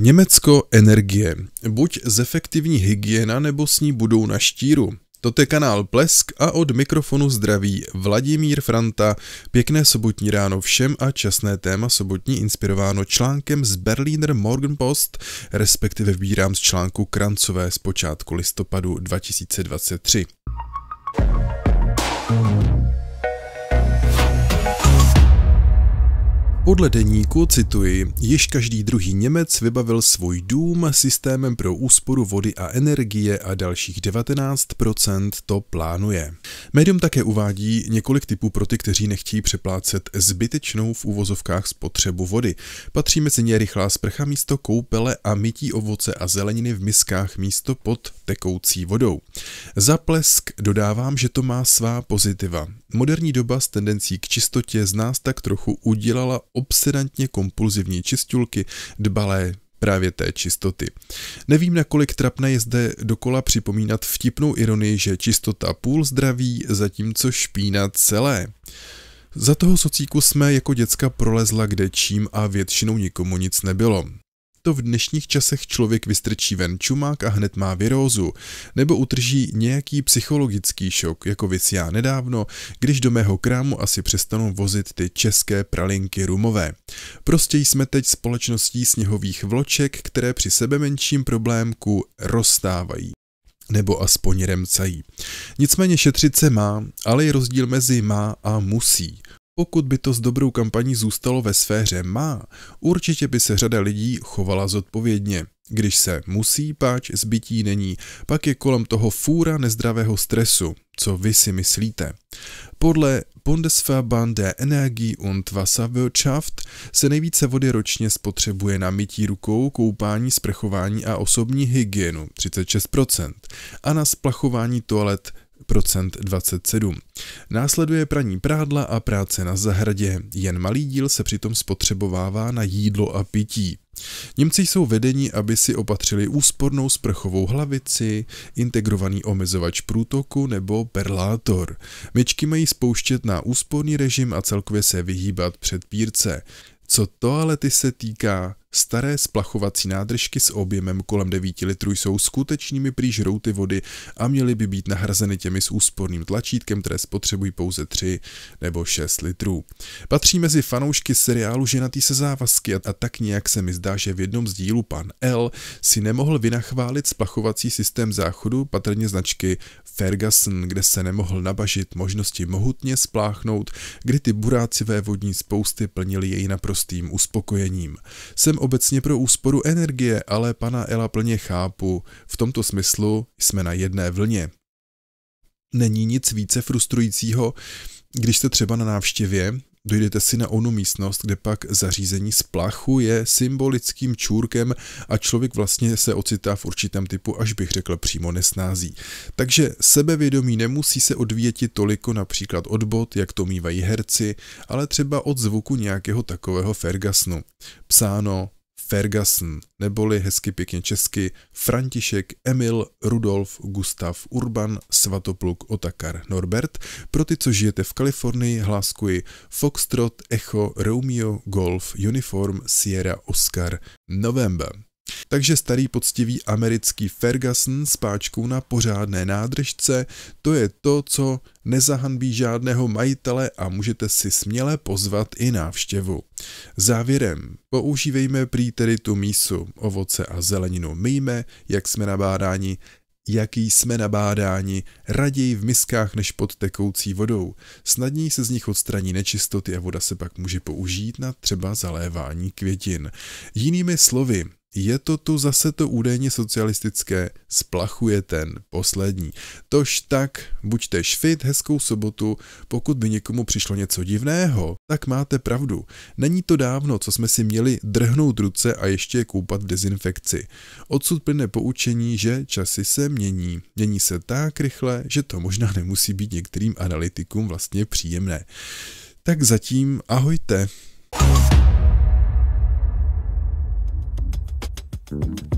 Německo energie. Buď zefektivní hygiena, nebo s ní budou na štíru. Toto je kanál Plesk a od mikrofonu zdraví Vladimír Franta. Pěkné sobotní ráno všem a časné téma sobotní inspirováno článkem z Berliner Morgenpost, respektive vbírám z článku Krancové z počátku listopadu 2023. Podle deníku, cituji, již každý druhý Němec vybavil svůj dům systémem pro úsporu vody a energie a dalších 19% to plánuje. Médium také uvádí několik typů pro ty, kteří nechtějí přeplácet zbytečnou v úvozovkách spotřebu vody. Patří mezi ně rychlá sprcha místo koupele a mytí ovoce a zeleniny v miskách místo pod tekoucí vodou. Za plesk dodávám, že to má svá pozitiva. Moderní doba s tendencí k čistotě z nás tak trochu udělala obsedantně kompulzivní čistulky, dbalé právě té čistoty. Nevím, nakolik trapné je zde dokola připomínat vtipnou ironii, že čistota půl zdraví, zatímco špína celé. Za toho socíku jsme jako děcka prolezla kde čím a většinou nikomu nic nebylo to v dnešních časech člověk vystrčí ven čumák a hned má virózu, nebo utrží nějaký psychologický šok, jako věc já nedávno, když do mého krámu asi přestanou vozit ty české pralinky rumové. Prostě jsme teď společností sněhových vloček, které při sebe menším problémku rozstávají nebo aspoň remcají. Nicméně šetřit se má, ale je rozdíl mezi má a musí. Pokud by to s dobrou kampaní zůstalo ve sféře má, určitě by se řada lidí chovala zodpovědně. Když se musí, páč zbytí není, pak je kolem toho fůra nezdravého stresu, co vy si myslíte. Podle Bundesverband der Energie und Wasserwirtschaft se nejvíce vody ročně spotřebuje na mytí rukou, koupání, sprchování a osobní hygienu 36% a na splachování toalet procent 27%. Následuje praní prádla a práce na zahradě. Jen malý díl se přitom spotřebovává na jídlo a pití. Němci jsou vedeni, aby si opatřili úspornou sprchovou hlavici, integrovaný omezovač průtoku nebo perlátor. Myčky mají spouštět na úsporný režim a celkově se vyhýbat před pírce. Co toalety se týká, Staré splachovací nádržky s objemem kolem 9 litrů jsou skutečnými prýžrouty vody a měly by být nahrazeny těmi s úsporným tlačítkem, které spotřebují pouze 3 nebo 6 litrů. Patří mezi fanoušky seriálu Ženatý se závazky a tak nějak se mi zdá, že v jednom z dílů pan L si nemohl vynachválit splachovací systém záchodu, patrně značky Ferguson, kde se nemohl nabažit možnosti mohutně spláchnout, kdy ty burácivé vodní spousty plnily její naprostým uspokojením. Jsem obecně pro úsporu energie, ale pana Ela plně chápu. V tomto smyslu jsme na jedné vlně. Není nic více frustrujícího, když jste třeba na návštěvě Dojdete si na onu místnost, kde pak zařízení z plachu je symbolickým čůrkem a člověk vlastně se ocitá v určitém typu, až bych řekl přímo nesnází. Takže sebevědomí nemusí se odvíjet toliko například od bod, jak to mývají herci, ale třeba od zvuku nějakého takového Fergasnu. Psáno, Ferguson, neboli hezky pěkně česky František Emil Rudolf Gustav Urban Svatopluk Otakar Norbert. Pro ty, co žijete v Kalifornii, hláskuji Foxtrot Echo Romeo Golf Uniform Sierra Oscar November. Takže starý poctivý americký Ferguson s páčkou na pořádné nádržce, to je to, co nezahanbí žádného majitele a můžete si směle pozvat i návštěvu. Závěrem, používejme prý tedy tu mísu, ovoce a zeleninu myjme, jak jsme nabádáni, jaký jsme nabádáni, raději v miskách než pod tekoucí vodou. Snadněji se z nich odstraní nečistoty a voda se pak může použít na třeba zalévání květin. Jinými slovy, je to tu zase to údajně socialistické, splachuje ten poslední. Tož tak, buďte švit, hezkou sobotu, pokud by někomu přišlo něco divného, tak máte pravdu. Není to dávno, co jsme si měli drhnout ruce a ještě koupat v dezinfekci. Odsud plyne poučení, že časy se mění. Mění se tak rychle, že to možná nemusí být některým analytikům vlastně příjemné. Tak zatím ahojte. thank you Thank you.